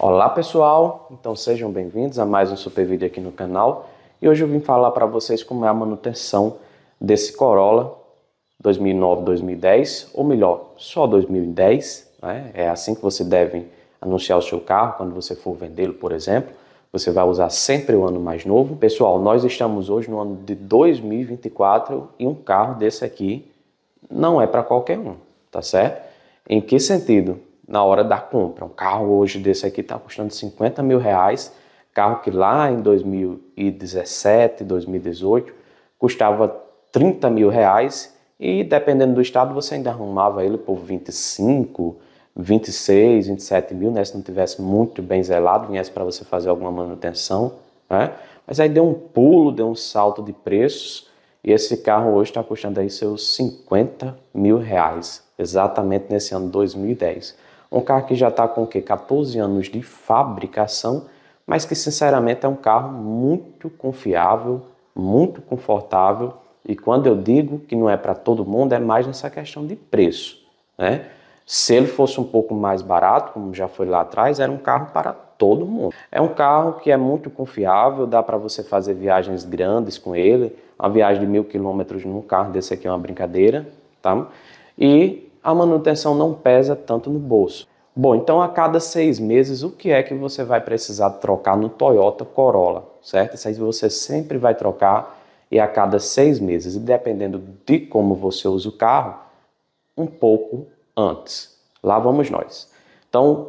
Olá pessoal, então sejam bem-vindos a mais um super vídeo aqui no canal e hoje eu vim falar para vocês como é a manutenção desse Corolla 2009-2010, ou melhor, só 2010, né? é assim que você deve anunciar o seu carro quando você for vendê-lo, por exemplo. Você vai usar sempre o ano mais novo. Pessoal, nós estamos hoje no ano de 2024 e um carro desse aqui não é para qualquer um, tá certo? Em que sentido? Na hora da compra. Um carro hoje desse aqui está custando 50 mil reais, carro que lá em 2017, 2018 custava 30 mil reais e dependendo do estado você ainda arrumava ele por 25, 26, 27 mil, né? Se não tivesse muito bem zelado, viesse para você fazer alguma manutenção, né? Mas aí deu um pulo, deu um salto de preços e esse carro hoje está custando aí seus 50 mil reais, exatamente nesse ano 2010. Um carro que já está com o quê? 14 anos de fabricação, mas que sinceramente é um carro muito confiável, muito confortável e quando eu digo que não é para todo mundo, é mais nessa questão de preço, né? Se ele fosse um pouco mais barato, como já foi lá atrás, era um carro para todo mundo. É um carro que é muito confiável, dá para você fazer viagens grandes com ele. Uma viagem de mil quilômetros num carro desse aqui é uma brincadeira, tá? E a manutenção não pesa tanto no bolso. Bom, então a cada seis meses, o que é que você vai precisar trocar no Toyota Corolla, certo? Isso aí você sempre vai trocar e a cada seis meses, e dependendo de como você usa o carro, um pouco antes. Lá vamos nós. Então,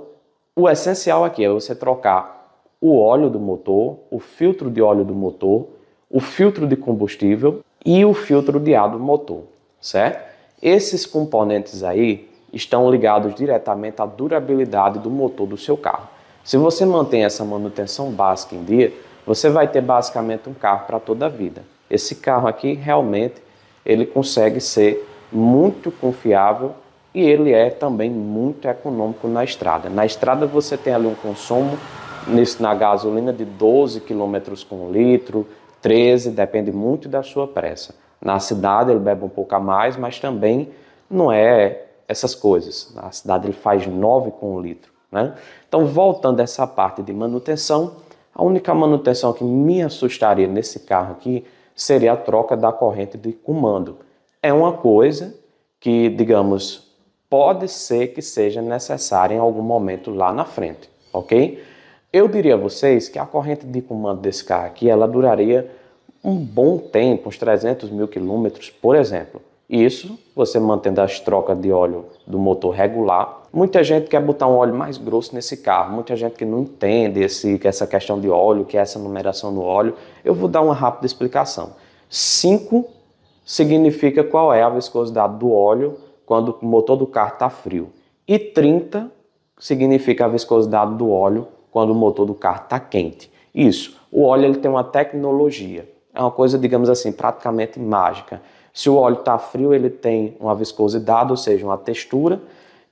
o essencial aqui é você trocar o óleo do motor, o filtro de óleo do motor, o filtro de combustível e o filtro de ar do motor, certo? Esses componentes aí estão ligados diretamente à durabilidade do motor do seu carro. Se você mantém essa manutenção básica em dia, você vai ter basicamente um carro para toda a vida. Esse carro aqui realmente ele consegue ser muito confiável e ele é também muito econômico na estrada. Na estrada você tem ali um consumo nesse, na gasolina de 12 km com litro, 13, depende muito da sua pressa. Na cidade ele bebe um pouco a mais, mas também não é essas coisas. Na cidade ele faz 9 com litro. Né? Então, voltando a essa parte de manutenção, a única manutenção que me assustaria nesse carro aqui seria a troca da corrente de comando. É uma coisa que, digamos, pode ser que seja necessária em algum momento lá na frente, ok? Eu diria a vocês que a corrente de comando desse carro aqui, ela duraria um bom tempo, uns 300 mil quilômetros, por exemplo. Isso, você mantendo as trocas de óleo do motor regular. Muita gente quer botar um óleo mais grosso nesse carro, muita gente que não entende esse, essa questão de óleo, que é essa numeração no óleo. Eu vou dar uma rápida explicação. 5 significa qual é a viscosidade do óleo quando o motor do carro está frio. E 30 significa a viscosidade do óleo quando o motor do carro está quente. Isso, o óleo ele tem uma tecnologia, é uma coisa, digamos assim, praticamente mágica. Se o óleo está frio, ele tem uma viscosidade, ou seja, uma textura,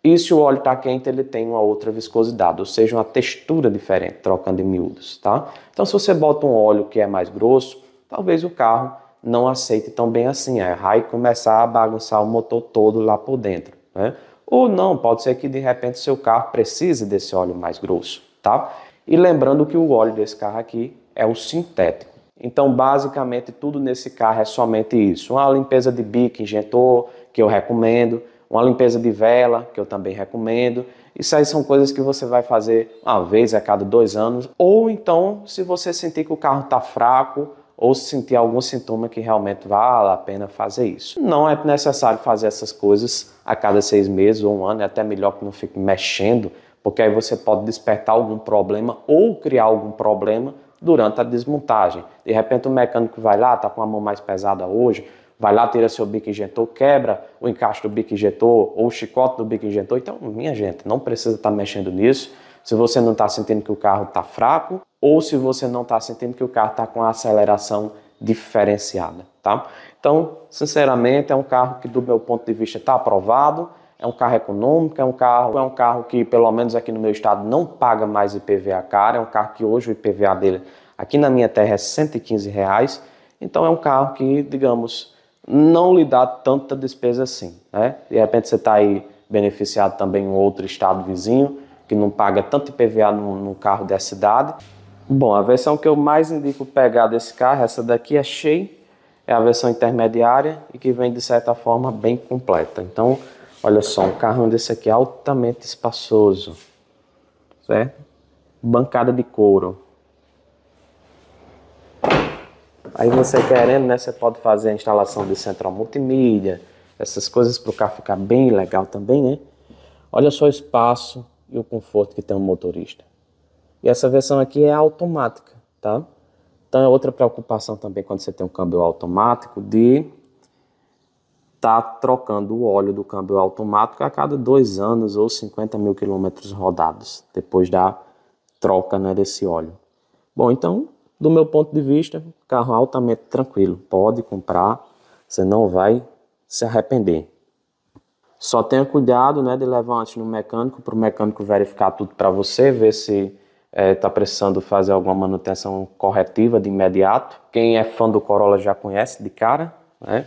e se o óleo está quente, ele tem uma outra viscosidade, ou seja, uma textura diferente, trocando em miúdos, tá? Então, se você bota um óleo que é mais grosso, talvez o carro não aceite tão bem assim. É e começar a bagunçar o motor todo lá por dentro, né? Ou não, pode ser que de repente seu carro precise desse óleo mais grosso, tá? E lembrando que o óleo desse carro aqui é o sintético. Então, basicamente, tudo nesse carro é somente isso. Uma limpeza de bico, injetor, que eu recomendo. Uma limpeza de vela, que eu também recomendo. Isso aí são coisas que você vai fazer uma vez a cada dois anos. Ou então, se você sentir que o carro está fraco ou se sentir algum sintoma que realmente vale a pena fazer isso. Não é necessário fazer essas coisas a cada seis meses ou um ano, é até melhor que não fique mexendo, porque aí você pode despertar algum problema ou criar algum problema durante a desmontagem. De repente o mecânico vai lá, está com a mão mais pesada hoje, vai lá, tira seu bico injetor, quebra o encaixe do bico injetor ou o chicote do bico injetor. Então, minha gente, não precisa estar tá mexendo nisso. Se você não está sentindo que o carro está fraco, ou se você não está sentindo que o carro está com a aceleração diferenciada, tá? Então, sinceramente, é um carro que do meu ponto de vista está aprovado, é um carro econômico, é um carro, é um carro que pelo menos aqui no meu estado não paga mais IPVA caro, é um carro que hoje o IPVA dele aqui na minha terra é 115 reais, então é um carro que, digamos, não lhe dá tanta despesa assim, né? De repente você está aí beneficiado também em outro estado vizinho que não paga tanto IPVA num, no carro da cidade. Bom, a versão que eu mais indico pegar desse carro, essa daqui é cheia, é a versão intermediária e que vem de certa forma bem completa. Então, olha só, um carrão desse aqui altamente espaçoso, certo? Bancada de couro. Aí você querendo, né, você pode fazer a instalação de central multimídia, essas coisas para o carro ficar bem legal também, né? Olha só o espaço e o conforto que tem o motorista. E essa versão aqui é automática, tá? Então é outra preocupação também quando você tem um câmbio automático de tá trocando o óleo do câmbio automático a cada dois anos ou 50 mil quilômetros rodados depois da troca né, desse óleo. Bom, então do meu ponto de vista, carro altamente tranquilo, pode comprar, você não vai se arrepender. Só tenha cuidado né, de levar antes no mecânico, para o mecânico verificar tudo para você, ver se está é, tá precisando fazer alguma manutenção corretiva de imediato. Quem é fã do Corolla já conhece de cara, né?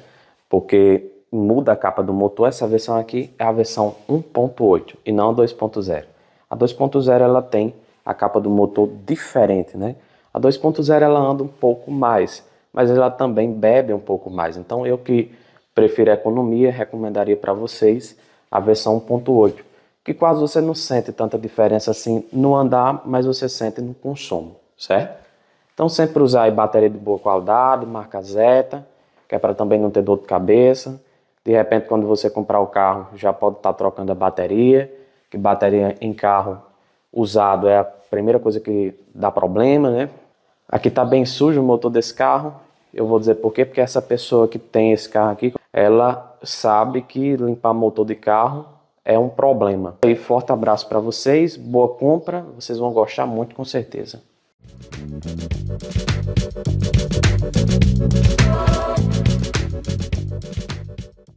porque muda a capa do motor. Essa versão aqui é a versão 1.8 e não a 2.0. A 2.0 ela tem a capa do motor diferente, né? A 2.0 ela anda um pouco mais, mas ela também bebe um pouco mais. Então eu que prefiro a economia recomendaria para vocês a versão 1.8 que quase você não sente tanta diferença assim no andar, mas você sente no consumo, certo? Então sempre usar bateria de boa qualidade, marca Zeta, que é para também não ter dor de cabeça. De repente, quando você comprar o carro, já pode estar tá trocando a bateria, que bateria em carro usado é a primeira coisa que dá problema, né? Aqui está bem sujo o motor desse carro. Eu vou dizer por quê, porque essa pessoa que tem esse carro aqui, ela sabe que limpar motor de carro é um problema. E forte abraço para vocês, boa compra, vocês vão gostar muito com certeza.